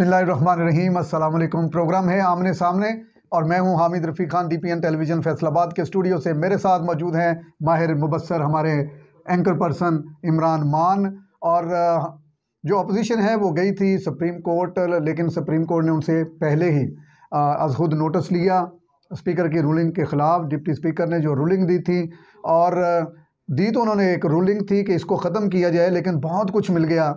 बसमीम्स अल्लाम प्रोग्राम है आमने सामने और मैं हूं हामिद रफ़ी खान एन टेलीविज़न फैसलाबाद के स्टूडियो से मेरे साथ मौजूद हैं माहिर मुबसर हमारे एंकर पर्सन इमरान मान और जो अपोजिशन है वो गई थी सुप्रीम कोर्ट लेकिन सुप्रीम कोर्ट ने उनसे पहले ही अज खुद नोटिस लिया स्पीकर की रूलिंग के ख़िलाफ़ डिप्टी स्पीकर ने जो रूलिंग दी थी और दी तो उन्होंने एक रूलिंग थी कि इसको ख़त्म किया जाए लेकिन बहुत कुछ मिल गया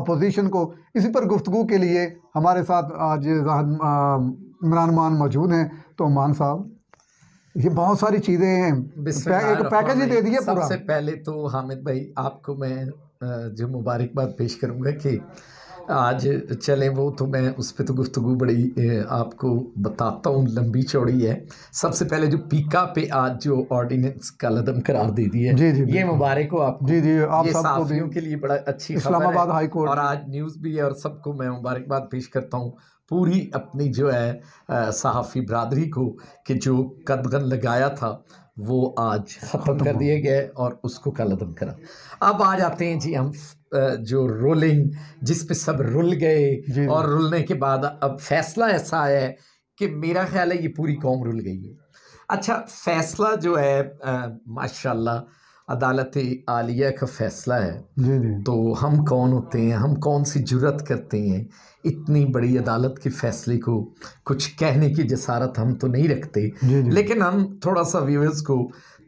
अपोजिशन को इसी पर गुफ्तु के लिए हमारे साथ आज इमरान मान मौजूद हैं तो मान साहब ये बहुत सारी चीज़ें हैं एक पैकेज ही दे दिए सबसे पहले तो हामिद भाई आपको मैं जो मुबारकबाद पेश करूँगा कि आज चलें वो तो मैं उस पर तो गुफ्तु बड़ी आपको बताता हूँ लंबी चौड़ी है सबसे पहले जो पीका पे आज जो ऑर्डिनेंस का लदम करार दे दी है जी जी ये मुबारक हो आप जी जी आप सबको के लिए बड़ा अच्छी इस्लामाबाद हाई कोर्ट और आज न्यूज़ भी है और सबको मैं मुबारकबाद पेश करता हूँ पूरी अपनी जो है सहाफ़ी बरदरी को कि जो कदगन लगाया था वो आज ख़त्म कर दिए गए और उसको कलदम करा अब आ जाते हैं जी हम जो रोलिंग जिस पे सब रुल गए और रुलने के बाद अब फैसला ऐसा आया है कि मेरा ख्याल है ये पूरी कौम रुल गई है अच्छा फैसला जो है माशाल्लाह अदालत आलिया का फैसला है जी जी। तो हम कौन होते हैं हम कौन सी जुरत करते हैं इतनी बड़ी अदालत के फैसले को कुछ कहने की जसारत हम तो नहीं रखते जी जी। लेकिन हम थोड़ा सा व्यूअर्स को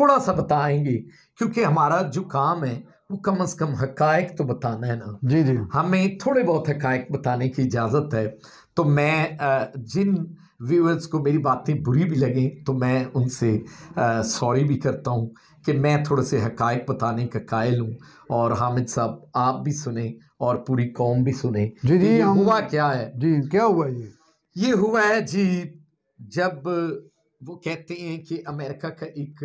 थोड़ा सा बताएंगे क्योंकि हमारा जो काम है वो कम अज कम हकायक तो बताना है ना जी जी हमें थोड़े बहुत हकायक बताने की इजाज़त है तो मैं जिन व्यूअर्स को मेरी बातें बुरी भी लगें तो मैं उनसे सॉरी भी करता हूँ कि मैं थोड़े से हकायक बताने का कायल हूँ और हामिद साहब आप भी सुने और पूरी कौम भी सुने जी जी तो ये हुआ क्या है जी क्या हुआ ये ये हुआ है जी जब वो कहते हैं कि अमेरिका का एक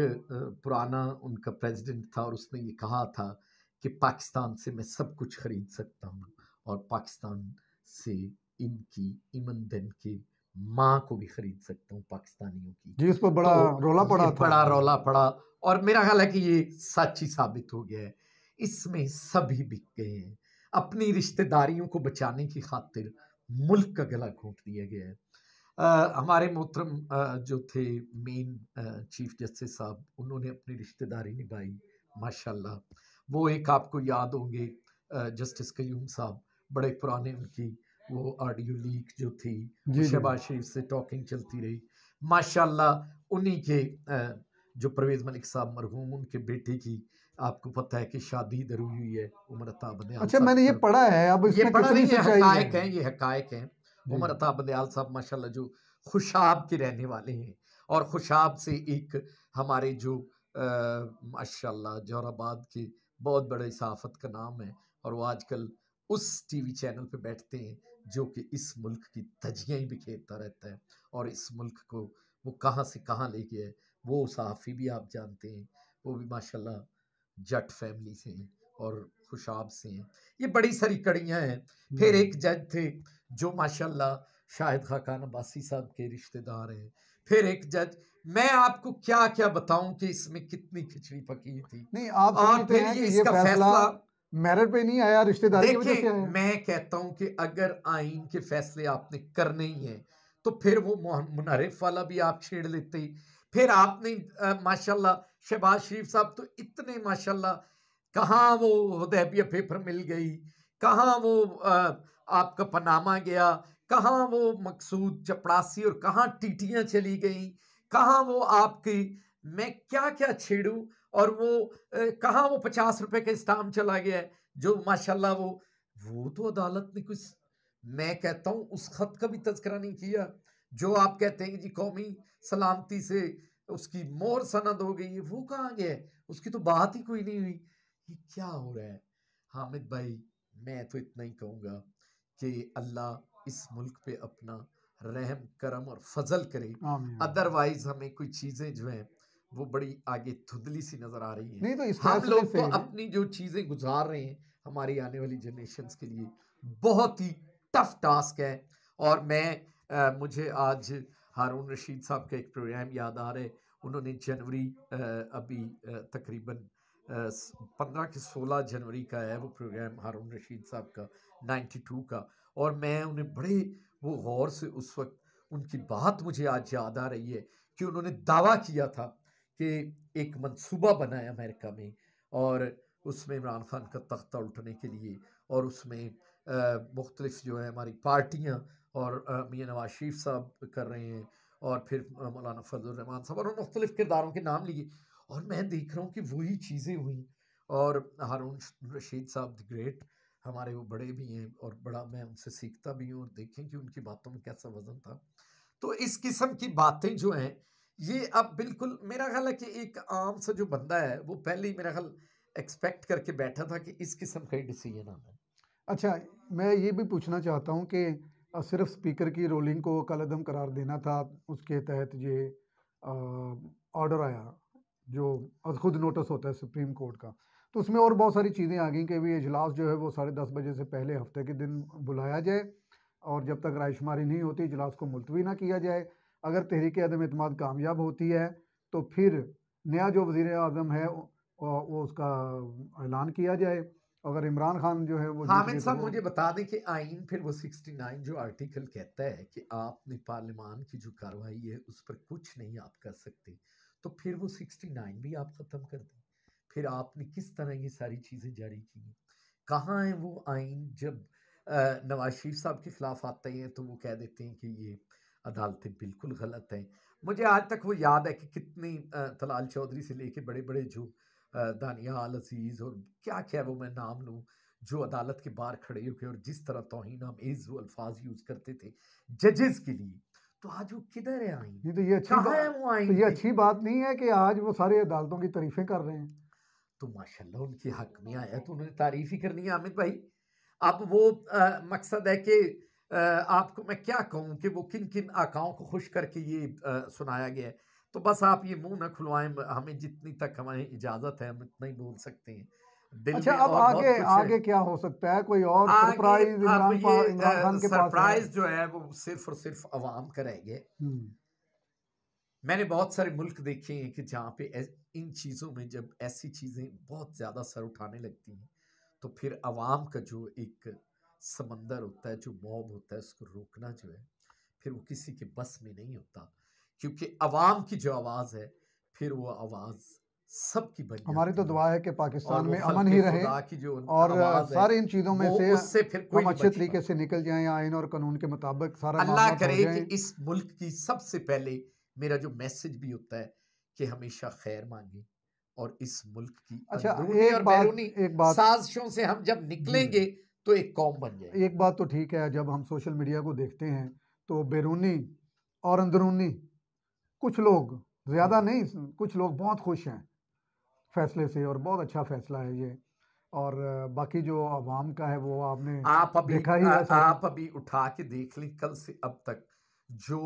पुराना उनका प्रेसिडेंट था और उसने ये कहा था कि पाकिस्तान से मैं सब कुछ खरीद सकता हूँ और पाकिस्तान से इनकी ईमन दिन की माँ को भी खरीद सकता हूँ पाकिस्तानियों की जी उस पर बड़ा तो रोला पड़ा था। बड़ा रोला पड़ा और मेरा ख्याल है कि ये सच ही साबित हो गया है इसमें सभी बिक गए हैं अपनी रिश्तेदारियों को बचाने की खातिर मुल्क का गला घोट दिया गया है आ, हमारे मोहतरम जो थे मेन चीफ जस्टिस साहब उन्होंने अपनी रिश्तेदारी निभाई माशाल्लाह वो एक आपको याद होंगे जस्टिस कयूम साहब बड़े पुराने उनकी वो ऑडियो लीक जो थी शहबाज शरीफ से टॉकिंग चलती रही माशाल्लाह उन्हीं के जो परवेज मलिक साहब मरहूम उनके बेटे की आपको पता है कि शादी इधर हुई है उमर अताब अच्छा मैंने ये पढ़ा है अब ये पढ़ा नहीं है हकायक हैं ये हकायक हैं उमर अता बंदयाल साहब माशाल्लाह जो खुशाब के रहने वाले हैं और खुशाब से एक हमारे जो माशाल्लाह जहराबाद के बहुत बड़े सहाफत का नाम है और वो आजकल उस टीवी चैनल पे बैठते हैं जो कि इस मुल्क की तजियाँ ही बिखेरता रहता है और इस मुल्क को वो कहाँ से कहाँ ले गया है वो सहाफ़ी भी आप जानते हैं वो भी माशाल्लाह जट फैमिली से हैं और खुशाब से हैं ये बड़ी सारी कड़ियाँ हैं फिर हम्म। एक जज थे जो माशाल्लाह शाहिद खा खान अब्बासी साहब के रिश्तेदार हैं फिर एक जज मैं आपको क्या क्या बताऊं कि इसमें कितनी खिचड़ी पकी थी नहीं आप और फिर ये इसका फैसला, फैसला मेरिट पे नहीं आया रिश्तेदारी की वजह से आया मैं कहता हूं कि अगर आइन के फैसले आपने करने ही हैं तो फिर वो मुनारिफ वाला भी आप छेड़ लेते फिर आपने माशाल्लाह शहबाज शरीफ साहब तो इतने माशाल्लाह कहाँ वो हदैबिया पेपर मिल गई कहाँ वो आ, आपका पनामा गया कहाँ वो मकसूद चपड़ासी और कहाँ टीटियाँ चली गई कहाँ वो आपकी मैं क्या क्या छेड़ू और वो कहाँ वो पचास रुपए का स्टाम चला गया है जो माशाल्लाह वो वो तो अदालत ने कुछ मैं कहता हूँ उस खत का भी तस्करा नहीं किया जो आप कहते हैं जी कौमी सलामती से उसकी मोर सनद हो गई है वो कहाँ गया उसकी तो बात ही कोई नहीं हुई ये क्या हो रहा है हामिद भाई मैं तो इतना ही कहूँगा कि अल्लाह इस मुल्क पे अपना रहम करम और फजल करे अदरवाइज हमें कोई चीजें जो है वो बड़ी आगे धुंधली सी नजर आ रही है नहीं तो इस हम लोग तो अपनी जो चीजें गुजार रहे हैं हमारी आने वाली जनरेशन के लिए बहुत ही टफ टास्क है और मैं आ, मुझे आज हारून रशीद साहब का एक प्रोग्राम याद आ रहा है उन्होंने जनवरी अभी तकरीबन पंद्रह के सोलह जनवरी का है वो प्रोग्राम हारून रशीद साहब का नाइन्टी टू का और मैं उन्हें बड़े वो गौर से उस वक्त उनकी बात मुझे आज याद आ रही है कि उन्होंने दावा किया था कि एक मंसूबा बना है अमेरिका में और उसमें इमरान खान का तख्ता उठने के लिए और उसमें मुख्तलिफ जो है हमारी पार्टियाँ और मियाँ नवाज शरीफ साहब कर रहे हैं और फिर मौलाना फजल रहमान साहब और मुख्तलिफ किरदारों के नाम लिए और मैं देख रहा हूँ कि वही चीज़ें हुई और हारून रशीद साहब द ग्रेट हमारे वो बड़े भी हैं और बड़ा मैं उनसे सीखता भी हूँ और देखें कि उनकी बातों में कैसा वज़न था तो इस किस्म की बातें जो हैं ये अब बिल्कुल मेरा ख्याल है कि एक आम सा जो बंदा है वो पहले ही मेरा ख्याल एक्सपेक्ट करके बैठा था कि इस किस्म का ही डिसीजन आना अच्छा मैं ये भी पूछना चाहता हूँ कि सिर्फ स्पीकर की रोलिंग को कलदम करार देना था उसके तहत ये ऑर्डर आया जो खुद नोटिस होता है सुप्रीम कोर्ट का तो उसमें और बहुत सारी चीज़ें आ गई कि भी इजलास जो है वो साढ़े दस बजे से पहले हफ्ते के दिन बुलाया जाए और जब तक रायशुमारी नहीं होती इजलास को मुलतवी ना किया जाए अगर तहरीक आदम अतमाद कामयाब होती है तो फिर नया जो वज़ी अजम है वो उसका ऐलान किया जाए अगर इमरान खान जो है वो हामिद साहब मुझे बता दें कि आइन फिर वो सिक्सटी नाइन जो आर्टिकल कहता है कि आपने पार्लियामान की जो कार्रवाई है उस पर कुछ नहीं आप कर सकते तो फिर वो सिक्सटी नाइन भी आप ख़त्म कर दें फिर आपने किस तरह ये सारी चीज़ें जारी की हैं कहाँ हैं वो आइन जब नवाज शरीफ साहब के ख़िलाफ़ आते हैं तो वो कह देते हैं कि ये अदालतें बिल्कुल गलत हैं मुझे आज तक वो याद है कि कितने तलाल चौधरी से लेके बड़े बड़े जो दानिया आल अजीज़ और क्या क्या वो मैं नाम लूँ जो अदालत के बाहर खड़े होकर और जिस तरह तोहन हम एज़ अल्फाज यूज़ करते थे जजेस के लिए तो आज वो किधर है आइन नहीं तो ये अच्छी बात है वो आइन तो ये अच्छी बात नहीं है कि आज वो सारे अदालतों की तारीफें कर रहे हैं तो माशाल्लाह उनके हक में आया तो उन्होंने तारीफ ही करनी है आमिर भाई अब वो आ, मकसद है कि आपको मैं क्या कहूँ कि वो किन किन आकाओं को खुश करके ये आ, सुनाया गया है तो बस आप ये मुंह ना खुलवाएं हमें जितनी तक हमारी इजाज़त है हम इतना ही बोल सकते हैं अच्छा अब आगे आगे क्या हो सकता है कोई और सरप्राइज इमरान के सरप्राइज जो है वो सिर्फ और सिर्फ अवाम कराएंगे हम्म। मैंने बहुत सारे मुल्क देखे हैं कि जहाँ पे इन चीज़ों में जब ऐसी चीज़ें बहुत ज़्यादा सर उठाने लगती हैं तो फिर आवाम का जो एक समंदर होता है जो मॉब होता है उसको रोकना जो है फिर वो किसी के बस में नहीं होता क्योंकि आवाम की जो आवाज़ है फिर वो आवाज़ सबकी बच्ची हमारी तो दुआ है कि पाकिस्तान में अमन ही रहे की जो और सारे इन चीज़ों में से उससे फिर कोई हम अच्छे तरीके से निकल जाएं आइन और कानून के मुताबिक सारा अल्लाह करे कि इस मुल्क की सबसे पहले मेरा जो मैसेज भी होता है कि हमेशा खैर मांगे और इस मुल्क की अच्छा एक बात एक बात साजिशों से हम जब निकलेंगे तो एक कौम बन जाए एक बात तो ठीक है जब हम सोशल मीडिया को देखते हैं तो बैरूनी और अंदरूनी कुछ लोग ज़्यादा हाँ। नहीं कुछ लोग बहुत खुश हैं फैसले से और बहुत अच्छा फैसला है ये और बाकी जो आवाम का है वो आपने आप अभी देखा ही आ, आप अभी उठा के देख लें कल से अब तक जो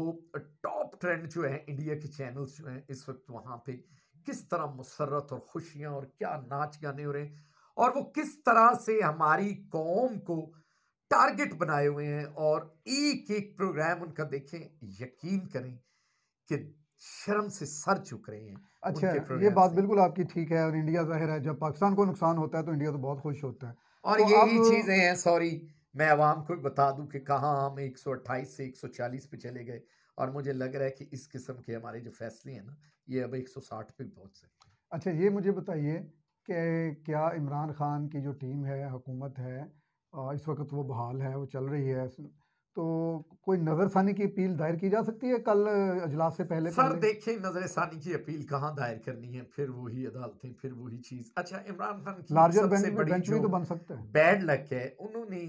टॉप ट्रेंड जो है इंडिया के चैनल्स जो हैं इस वक्त वहाँ पे किस तरह मुसरत और खुशियाँ और क्या नाच गाने हो रहे हैं और वो किस तरह से हमारी कौम को टारगेट बनाए हुए हैं और एक एक प्रोग्राम उनका देखें यकीन करें कि शर्म से सर चुक रहे हैं अच्छा ये बात बिल्कुल आपकी ठीक है और इंडिया जाहिर है जब पाकिस्तान को नुकसान होता है तो इंडिया तो बहुत खुश होता है और तो यही चीज़ें हैं सॉरी मैं आवाम को बता दूं कि कहाँ हम 128 से 140 पे चले गए और मुझे लग रहा है कि इस किस्म के हमारे जो फैसले हैं ना ये अब 160 पे पहुँच सकते अच्छा ये मुझे बताइए कि क्या इमरान खान की जो टीम है हुकूमत है इस वक्त वो बहाल है वो चल रही है तो कोई नज़रसानी की अपील दायर की जा सकती है कल अजलास से पहले सर देखिए नज़रसानी की अपील कहाँ दायर करनी है फिर वही अदालतें फिर वही चीज़ अच्छा इमरान खान लार्जर सबसे बड़ी बेंच तो बन सकते हैं बैड लक है उन्होंने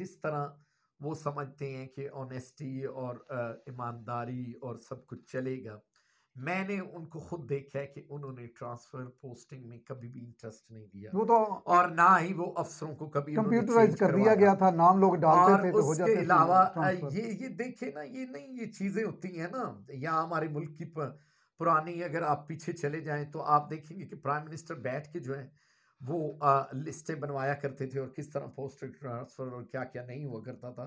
जिस तरह वो समझते हैं कि ऑनेस्टी और ईमानदारी और सब कुछ चलेगा मैंने उनको खुद देखा है कि उन्होंने ट्रांसफर पोस्टिंग में कभी भी इंटरेस्ट नहीं दिया वो तो और ना ही वो अफसरों को कभी कंप्यूटराइज कर दिया गया था नाम लोग डालते थे तो हो जाते अलावा ये ये देखे ना ये नहीं ये चीजें होती हैं ना यहाँ हमारे मुल्क की पुरानी अगर आप पीछे चले जाए तो आप देखेंगे कि प्राइम मिनिस्टर बैठ के जो है वो आ, लिस्टें बनवाया करते थे और किस तरह पोस्ट ट्रांसफर और क्या क्या नहीं हुआ करता था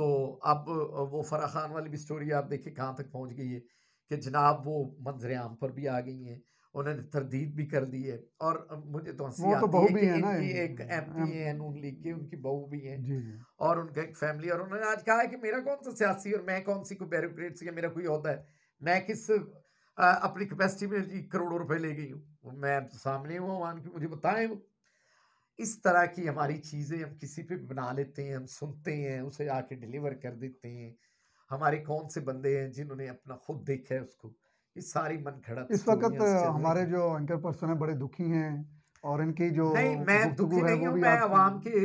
तो अब वो फराह खान वाली भी स्टोरी आप देखिए कहाँ तक पहुँच गई है कि जनाब वो मंजर आम पर भी आ गई हैं उन्होंने तरदीद भी कर दी है और मुझे तो हंसी तो आती तो है कि है इनकी एक एम पी है नून लीग की उनकी बहू भी है और उनका एक फैमिली और उन्होंने आज कहा है कि मेरा कौन सा सियासी और मैं कौन सी कोई बैरोक्रेट या मेरा कोई होता है मैं किस अपनी कैपेसिटी में करोड़ों रुपए ले गई हूँ मैं तो सामने हूँ वहाँ की मुझे बताएं वो इस तरह की हमारी चीज़ें हम किसी पे बना लेते हैं हम सुनते हैं उसे आके डिलीवर कर देते हैं हमारे कौन से बंदे हैं जिन्होंने अपना खुद देखा है उसको ये सारी मन खड़ा इस वक्त हमारे जो एंकर पर्सन है बड़े दुखी हैं और इनकी जो नहीं मैं दुखी नहीं हूँ मैं आवाम के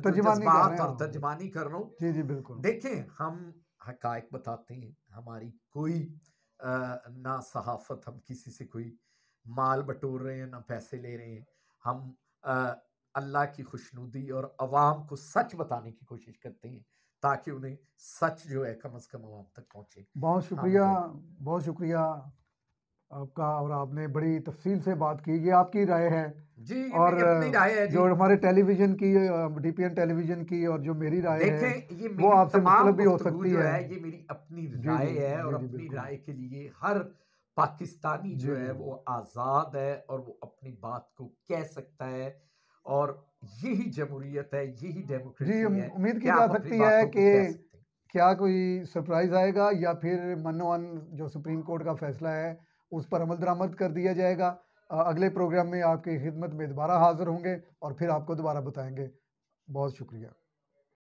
बात और तर्जमानी कर रहा हूँ जी जी बिल्कुल देखें हम हकायक बताते हैं हमारी कोई ना सहाफत हम किसी से कोई माल बटोर रहे हैं ना पैसे ले रहे हैं हम अल्लाह की खुशनुदी और आवाम को सच बताने की कोशिश करते हैं ताकि उन्हें सच जो है कम से कम आवाम तक पहुँचे बहुत हाँ, शुक्रिया बहुत शुक्रिया आपका और आपने बड़ी तफसील से बात की ये आपकी राय है जी और राय है जो हमारे टेलीविजन की डीपीएन टेलीविजन की और जो मेरी राय है ये वो आपसे मतलब भी हो सकती है।, है ये मेरी अपनी राय है और अपनी राय के लिए हर पाकिस्तानी जो है वो आज़ाद है और वो अपनी बात को कह सकता है और यही जमहूरियत है यही डेमोक्रेसी है उम्मीद की जा सकती है कि क्या कोई सरप्राइज आएगा या फिर मनोवन जो सुप्रीम कोर्ट का फैसला है उस पर अमल दरामद कर दिया जाएगा अगले प्रोग्राम में आपकी खिदमत में दोबारा हाजिर होंगे और फिर आपको दोबारा बताएंगे बहुत शुक्रिया